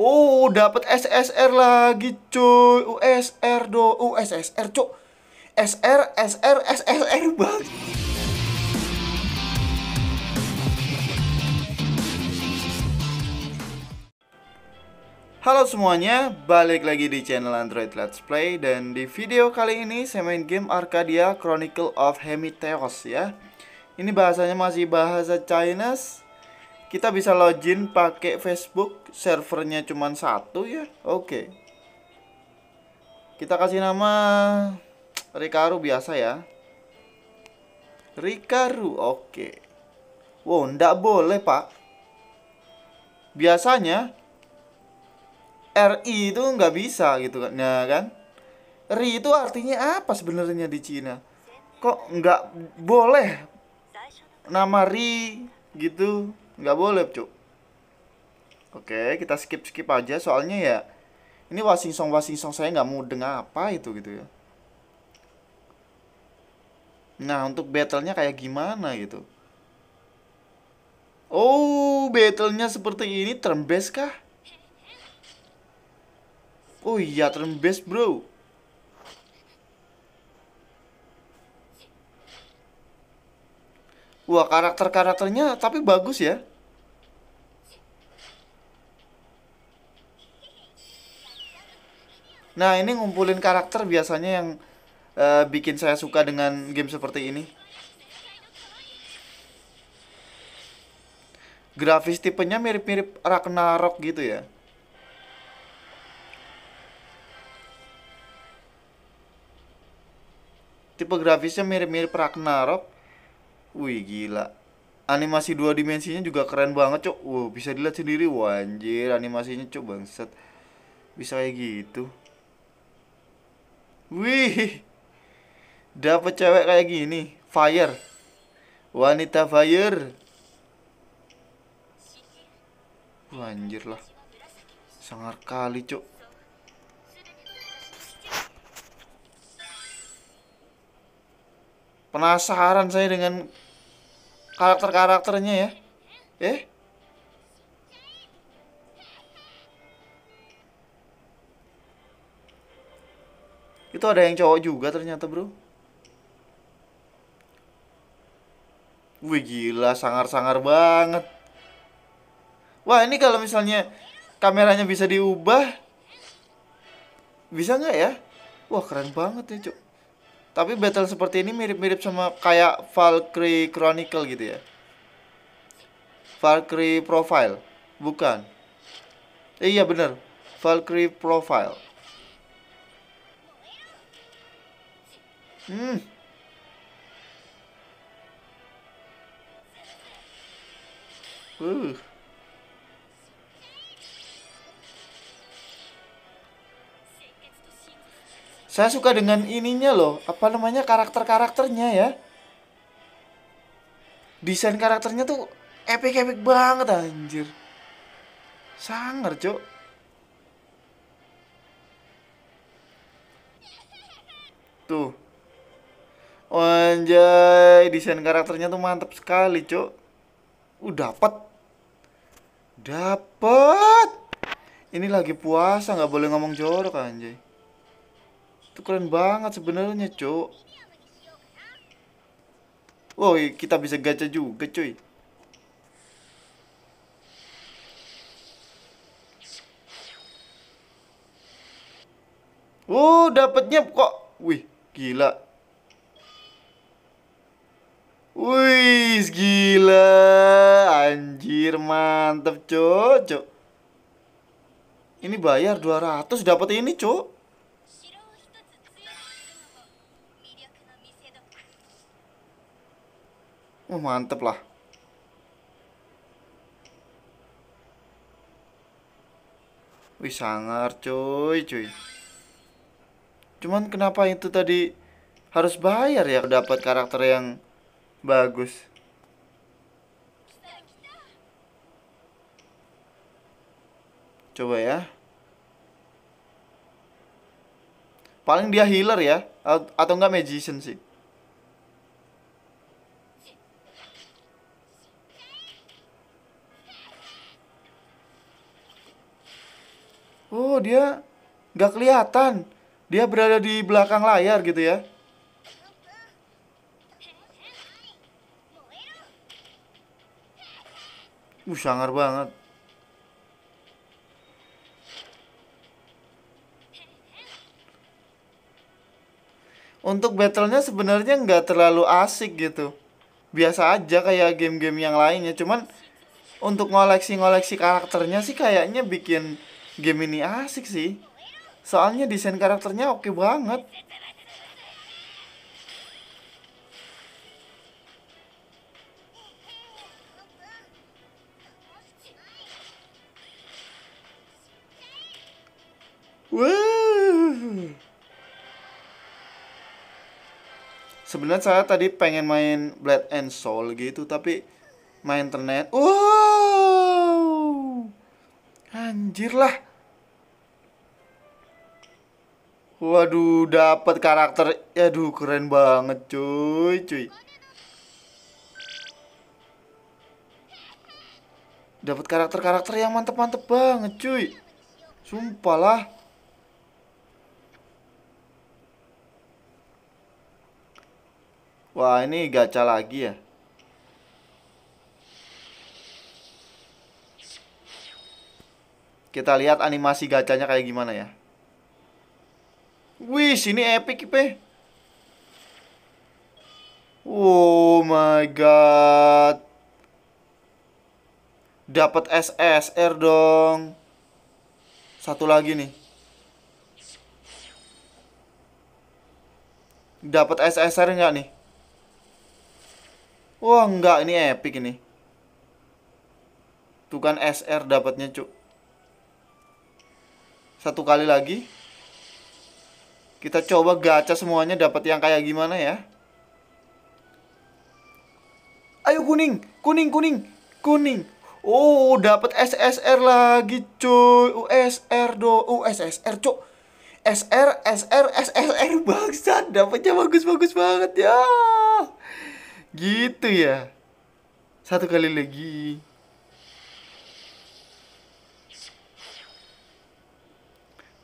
Oh, dapat SSR lagi, cuy. USR do, USSR, cuk. SR, SR, SSR banget. Halo semuanya, balik lagi di channel Android Let's Play Dan di video kali ini saya main game Arcadia Chronicle of Hemiteos ya Ini bahasanya masih bahasa Chinese kita bisa login pakai Facebook servernya cuma satu ya oke kita kasih nama Rikaru biasa ya Rikaru oke okay. wow ndak boleh pak biasanya RI itu nggak bisa gitu kan nah kan RI itu artinya apa sebenarnya di Cina kok nggak boleh nama RI gitu nggak boleh cuk oke kita skip skip aja soalnya ya ini wasing song wasing song saya nggak mau dengar apa itu gitu ya nah untuk battlenya kayak gimana gitu oh battlenya seperti ini turn based kah oh iya turn based bro Wah karakter-karakternya tapi bagus ya Nah, ini ngumpulin karakter biasanya yang uh, bikin saya suka dengan game seperti ini. Grafis tipenya mirip-mirip Ragnarok gitu ya. Tipe grafisnya mirip-mirip Ragnarok. Wih, gila. Animasi dua dimensinya juga keren banget, Cok. Wow, bisa dilihat sendiri. Wah, anjir, animasinya, Cok, bangset. Bisa kayak gitu. Wih. Dapat cewek kayak gini, fire. Wanita fire. Anjir lah. Sangar kali, Cuk. Penasaran saya dengan karakter-karakternya ya. Eh? Itu ada yang cowok juga ternyata, Bro. Wih gila, sangar-sangar banget. Wah, ini kalau misalnya kameranya bisa diubah bisa nggak ya? Wah, keren banget ya, cok. Tapi battle seperti ini mirip-mirip sama kayak Valkyrie Chronicle gitu ya. Valkyrie Profile. Bukan. iya bener. Valkyrie Profile. Hmm. Uh. Saya suka dengan ininya loh, apa namanya karakter-karakternya ya. Desain karakternya tuh epic-epic banget anjir. Sangar, Cok. Tuh anjay desain karakternya tuh mantap sekali cok Udah dapat dapat ini lagi puasa nggak boleh ngomong jorok anjay itu keren banget sebenarnya cok Woi, kita bisa gacha juga cuy Uh, dapatnya kok. Wih, gila. Wih, gila. Anjir, mantep, cuk, cuk. Ini bayar 200 dapat ini, cuk. Wah, oh, mantep lah. Wih, sangar, cuy, cuy. Cuman kenapa itu tadi harus bayar ya dapat karakter yang Bagus. Coba ya. Paling dia healer ya atau enggak magician sih. Oh, dia nggak kelihatan. Dia berada di belakang layar gitu ya. Uh, sangar banget. Untuk battlenya sebenarnya nggak terlalu asik gitu. Biasa aja kayak game-game yang lainnya. Cuman untuk ngoleksi-ngoleksi karakternya sih kayaknya bikin game ini asik sih. Soalnya desain karakternya oke okay banget. Sebenarnya saya tadi pengen main Blade and Soul gitu tapi main internet. Wow. Anjir lah. Waduh, dapat karakter. Aduh, keren banget, cuy, cuy. Dapat karakter-karakter yang mantep-mantep banget, cuy. Sumpah lah. Wah, ini gacha lagi ya. Kita lihat animasi gacanya kayak gimana ya. Wih, sini epic, Ipe. Oh my god. Dapat SSR dong. Satu lagi nih. Dapat SSR enggak nih? Wah enggak ini epic ini. Tuh kan SR dapatnya cuk. Satu kali lagi. Kita coba gacha semuanya dapat yang kayak gimana ya. Ayo kuning, kuning, kuning, kuning. Oh, dapat SSR lagi, cuy. USR do, USSR, cuk. SR, SR, SSR bangsa dapatnya bagus-bagus banget ya gitu ya satu kali lagi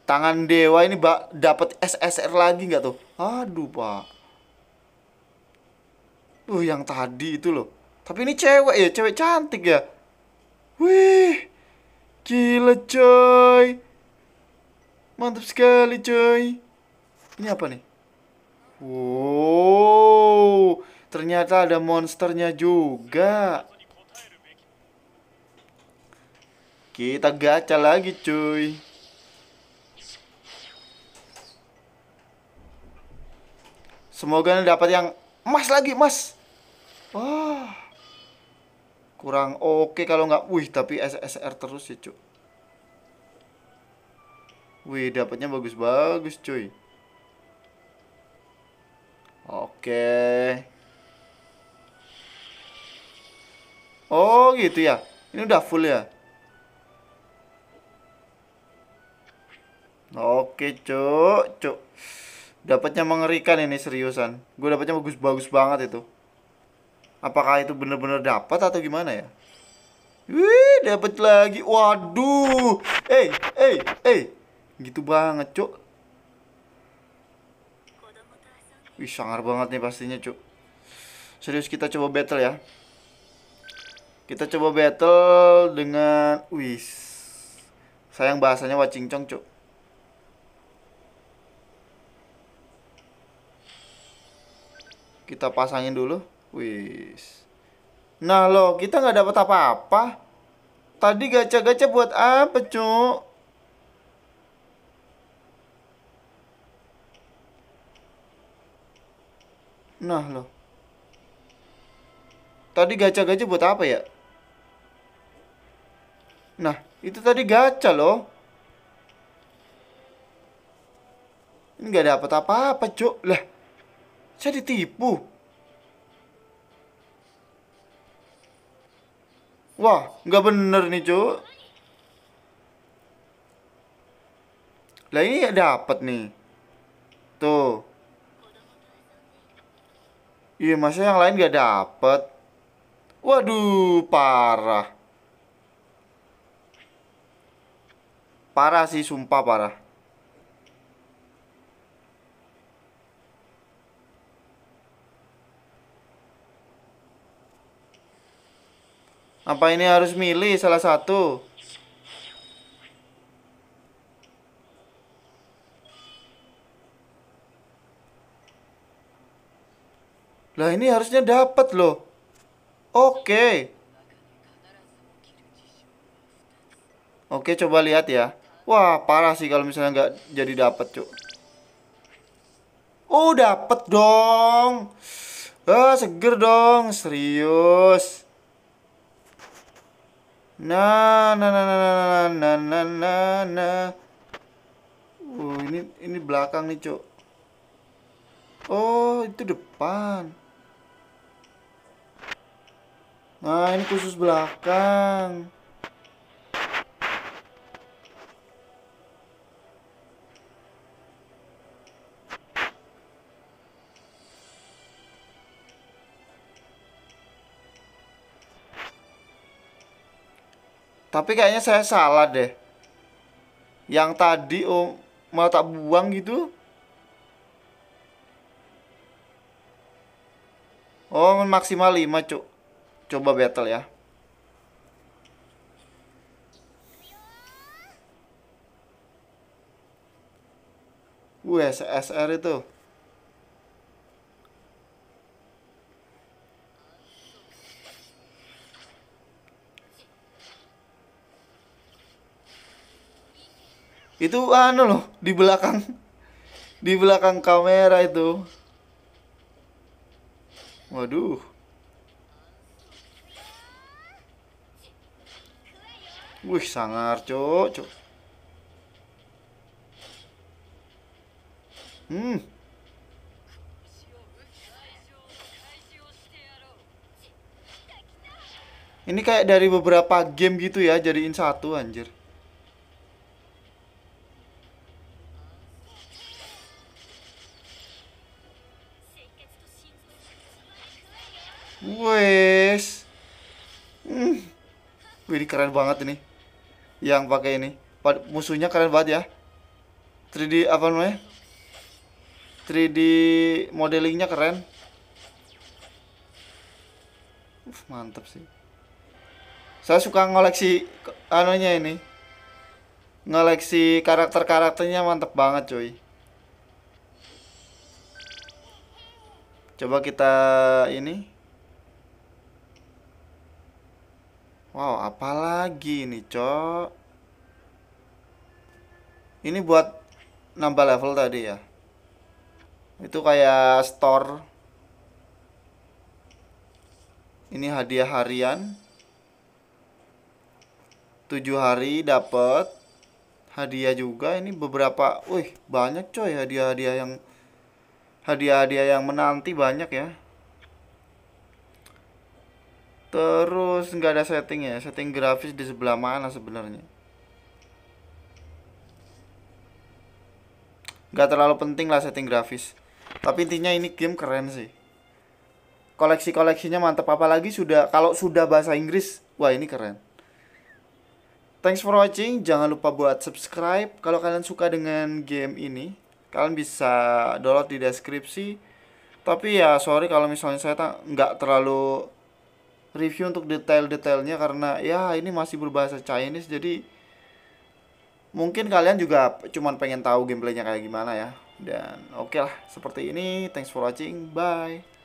tangan dewa ini bak dapat SSR lagi nggak tuh aduh pak tuh yang tadi itu loh tapi ini cewek ya cewek cantik ya wih gila coy mantap sekali coy ini apa nih wow Ternyata ada monsternya juga. Kita gacha lagi, cuy. Semoga dapat yang emas lagi, Mas. Wah. Kurang oke kalau nggak. Wih, tapi SSR terus ya, cuy. Wih, dapatnya bagus-bagus, cuy. Oke. Okay. Oh gitu ya. Ini udah full ya. Oke cuk, cuk. Dapatnya mengerikan ini seriusan. Gue dapatnya bagus-bagus banget itu. Apakah itu bener-bener dapat atau gimana ya? Wih, dapat lagi. Waduh. Eh, eh, eh. Gitu banget, Cuk. Wih, sangar banget nih pastinya, Cuk. Serius kita coba battle ya. Kita coba battle dengan Wis. Sayang bahasanya cong cok Kita pasangin dulu. Wis. Nah, lo, kita nggak dapat apa-apa. Tadi gacha-gacha buat apa, cok Nah, lo. Tadi gacha-gacha buat apa ya? Nah, itu tadi gacha loh. Ini nggak dapat apa-apa, cok Lah, saya ditipu. Wah, nggak bener nih, cok Lah ini gak dapat nih. Tuh. Iya, masa yang lain nggak dapet Waduh, parah. Parah sih, sumpah parah. Apa ini harus milih salah satu? Lah ini harusnya dapat loh. Oke. Oke, coba lihat ya. Wah, parah sih kalau misalnya nggak jadi dapet, cuk. Oh, dapet dong. Ah, seger dong, serius. Nah, nah, nah, nah, nah, nah, nah, nah, nah. Uh, ini ini belakang nih, cuk. Oh, itu depan. Nah, ini khusus belakang. Tapi kayaknya saya salah deh. Yang tadi om oh, mau tak buang gitu. Oh, maksimal 5, Cuk. Coba battle ya. USSR itu. itu anu loh di belakang di belakang kamera itu waduh Wih sangar cok cok Hmm Ini kayak dari beberapa game gitu ya jadiin satu anjir Wes. Hmm. Wih, ini keren banget ini. Yang pakai ini. Musuhnya keren banget ya. 3D apa namanya? 3D modelingnya keren. Uf, mantep sih. Saya suka ngoleksi anunya ini. Ngoleksi karakter-karakternya mantap banget, cuy. Coba kita ini Wow, apalagi ini, Cok? Ini buat nambah level tadi ya. Itu kayak store. Ini hadiah harian. 7 hari dapat hadiah juga ini beberapa. Wih, banyak coy ya, hadiah-hadiah yang hadiah-hadiah yang menanti banyak ya. Terus nggak ada setting ya, setting grafis di sebelah mana sebenarnya? Nggak terlalu penting lah setting grafis. Tapi intinya ini game keren sih. Koleksi-koleksinya mantep apalagi sudah kalau sudah bahasa Inggris, wah ini keren. Thanks for watching, jangan lupa buat subscribe. Kalau kalian suka dengan game ini, kalian bisa download di deskripsi. Tapi ya sorry kalau misalnya saya nggak terlalu review untuk detail-detailnya karena ya ini masih berbahasa Chinese jadi mungkin kalian juga cuman pengen tahu gameplaynya kayak gimana ya dan oke okay lah seperti ini thanks for watching bye